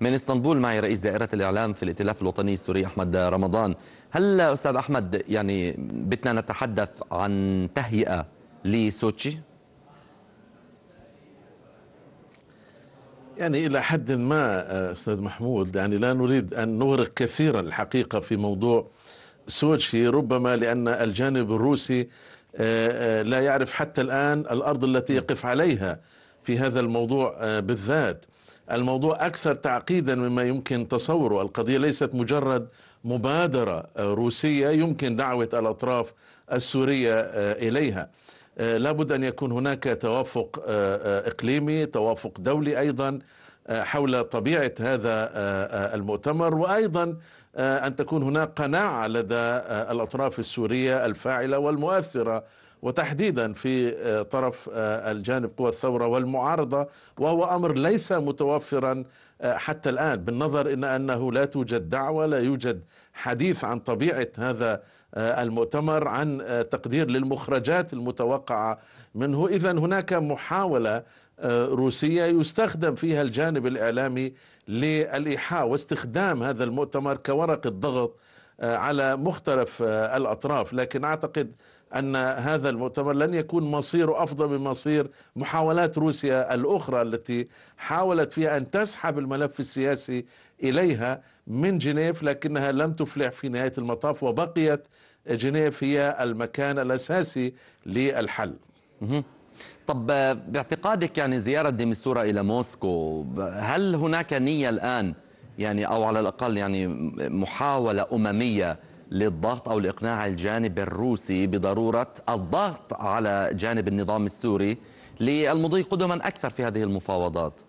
من اسطنبول معي رئيس دائرة الإعلام في الائتلاف الوطني السوري أحمد رمضان هل أستاذ أحمد يعني بدنا نتحدث عن تهيئة لسوتشي؟ يعني إلى حد ما آه، أستاذ محمود يعني لا نريد أن نغرق كثيرا الحقيقة في موضوع سوتشي ربما لأن الجانب الروسي آه، آه، لا يعرف حتى الآن الأرض التي يقف عليها في هذا الموضوع آه، بالذات الموضوع أكثر تعقيدا مما يمكن تصوره القضية ليست مجرد مبادرة آه، روسية يمكن دعوة الأطراف السورية آه، إليها لابد أن يكون هناك توافق إقليمي توافق دولي أيضا حول طبيعة هذا المؤتمر وأيضا آه، أن تكون هناك قناعة لدى آه، الأطراف السورية الفاعلة والمؤثرة وتحديدا في آه، طرف الجانب قوى الثورة والمعارضة وهو أمر ليس متوفرا حتى الآن بالنظر إلى إن أنه لا توجد دعوة لا يوجد حديث عن طبيعة هذا المؤتمر عن تقدير للمخرجات المتوقعة منه إذا هناك محاولة روسية يستخدم فيها الجانب الإعلامي للايحاء واستخدام هذا المؤتمر كورقه ضغط آه، على مختلف آه، الاطراف لكن اعتقد ان هذا المؤتمر لن يكون مصيره افضل من مصير محاولات روسيا الاخرى التي حاولت فيها ان تسحب الملف السياسي اليها من جنيف لكنها لم تفلح في نهايه المطاف وبقيت جنيف هي المكان الاساسي للحل. طب باعتقادك يعني زيارة ديمستورا إلى موسكو هل هناك نية الآن يعني أو على الأقل يعني محاولة أممية للضغط أو لإقناع الجانب الروسي بضرورة الضغط على جانب النظام السوري للمضي قدما أكثر في هذه المفاوضات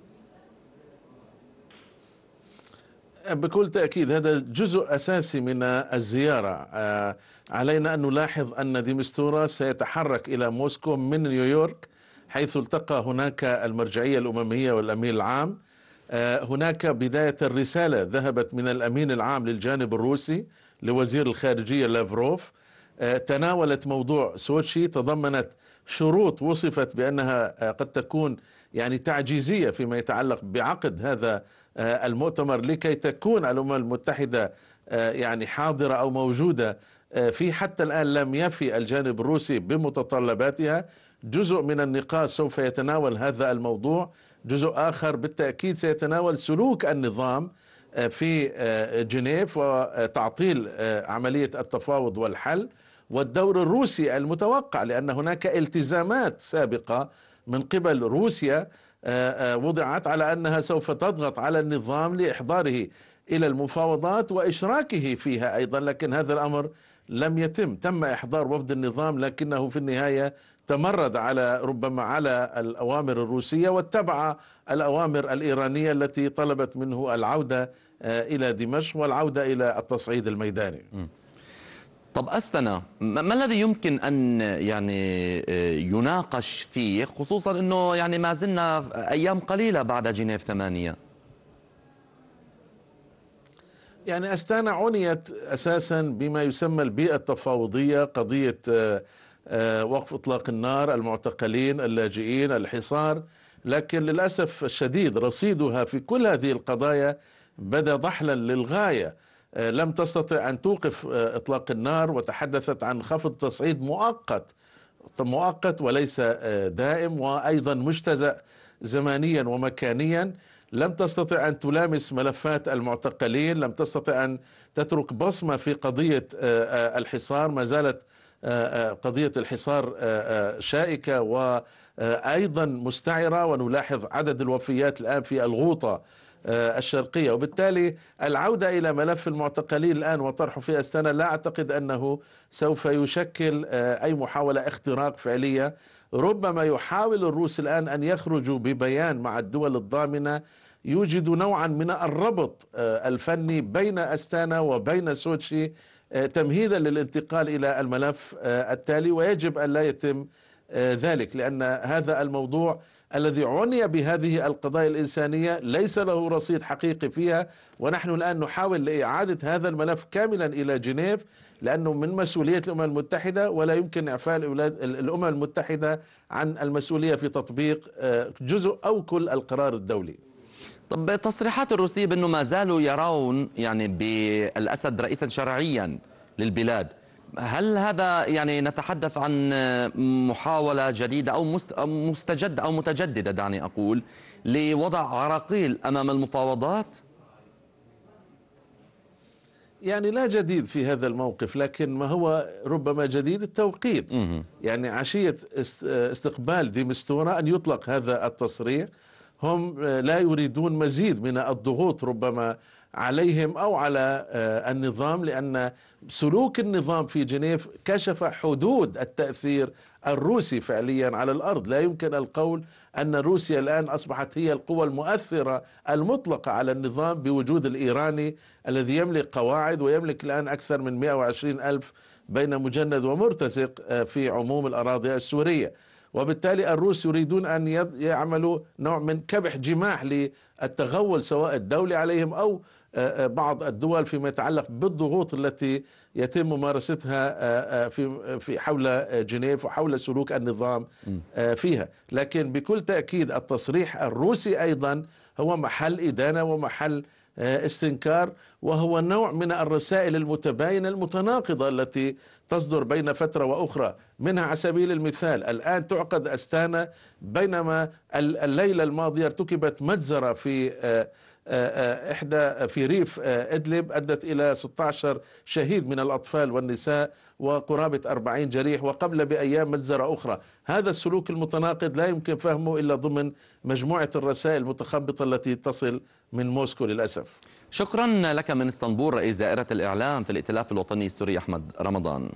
بكل تأكيد هذا جزء أساسي من الزيارة آه، علينا أن نلاحظ أن ديمستورا سيتحرك إلى موسكو من نيويورك حيث التقى هناك المرجعية الأممية والأمين العام آه، هناك بداية الرسالة ذهبت من الأمين العام للجانب الروسي لوزير الخارجية لافروف آه، تناولت موضوع سوتشي تضمنت شروط وصفت بأنها آه، قد تكون يعني تعجيزية فيما يتعلق بعقد هذا المؤتمر لكي تكون الأمم المتحدة يعني حاضرة أو موجودة في حتى الآن لم يفي الجانب الروسي بمتطلباتها جزء من النقاش سوف يتناول هذا الموضوع جزء آخر بالتأكيد سيتناول سلوك النظام آه، في آه، جنيف وتعطيل آه، عملية التفاوض والحل والدور الروسي المتوقع لأن هناك التزامات سابقة من قبل روسيا وضعت على أنها سوف تضغط على النظام لإحضاره إلى المفاوضات وإشراكه فيها أيضا لكن هذا الأمر لم يتم تم إحضار وفد النظام لكنه في النهاية تمرد على ربما على الأوامر الروسية واتبع الأوامر الإيرانية التي طلبت منه العودة آه، إلى دمشق والعودة إلى التصعيد الميداني طب أستنا ما الذي يمكن أن يعني آه، يناقش فيه خصوصا أنه يعني ما زلنا أيام قليلة بعد جنيف ثمانية يعني أستانا عنيت أساسا بما يسمى البيئة التفاوضية قضية آه، آه، وقف إطلاق النار المعتقلين اللاجئين الحصار لكن للأسف الشديد رصيدها في كل هذه القضايا بدا ضحلا للغاية آه، لم تستطع أن توقف آه، إطلاق النار وتحدثت عن خفض تصعيد مؤقت مؤقت وليس دائم وأيضا مجتزأ زمانيا ومكانيا لم تستطع أن تلامس ملفات المعتقلين لم تستطع أن تترك بصمة في قضية الحصار ما زالت آه، آه، قضية الحصار آه، شائكة وأيضا مستعرة ونلاحظ عدد الوفيات الآن في الغوطة الشرقية وبالتالي العودة إلى ملف المعتقلين الآن وطرحه في أستانا لا أعتقد أنه سوف يشكل أي محاولة اختراق فعلية ربما يحاول الروس الآن أن يخرجوا ببيان مع الدول الضامنة يوجد نوعا من الربط الفني بين أستانا وبين سوتشي آه، تمهيدا للانتقال الى الملف آه، التالي ويجب ان لا يتم آه، ذلك لان هذا الموضوع الذي عني بهذه القضايا الانسانيه ليس له رصيد حقيقي فيها ونحن الان نحاول لاعاده هذا الملف كاملا الى جنيف لانه من مسؤوليه الامم المتحده ولا يمكن اعفاء الامم المتحده عن المسؤوليه في تطبيق جزء او كل القرار الدولي طب تصريحات الروسية بأنه ما زالوا يرون يعني بالأسد رئيسا شرعيا للبلاد هل هذا يعني نتحدث عن محاولة جديدة أو مستجدة أو متجددة دعني أقول لوضع عراقيل أمام المفاوضات؟ يعني لا جديد في هذا الموقف لكن ما هو ربما جديد التوقيت يعني عشية استقبال ديمستورا أن يطلق هذا التصريح هم آه، لا يريدون مزيد من الضغوط ربما عليهم او على آه، النظام لان سلوك النظام في جنيف كشف حدود التاثير الروسي فعليا على الارض، لا يمكن القول ان روسيا الان اصبحت هي القوى المؤثره المطلقه على النظام بوجود الايراني الذي يملك قواعد ويملك الان اكثر من 120 الف بين مجند ومرتزق آه، في عموم الاراضي السوريه. وبالتالي الروس يريدون أن يعملوا نوع من كبح جماح للتغول سواء الدولي عليهم أو بعض الدول فيما يتعلق بالضغوط التي يتم ممارستها في في حول جنيف وحول سلوك النظام فيها، لكن بكل تاكيد التصريح الروسي ايضا هو محل ادانه ومحل آه، استنكار وهو نوع من الرسائل المتباينة المتناقضة التي تصدر بين فترة وأخرى منها على سبيل المثال الآن تعقد أستانا بينما الليلة الماضية ارتكبت مجزرة في آه، إحدى في ريف آه، إدلب أدت إلى 16 شهيد من الأطفال والنساء وقرابة 40 جريح وقبل بأيام مجزرة أخرى هذا السلوك المتناقض لا يمكن فهمه إلا ضمن مجموعة الرسائل المتخبطة التي تصل من موسكو للأسف شكرا لك من اسطنبول رئيس دائرة الإعلام في الائتلاف الوطني السوري أحمد رمضان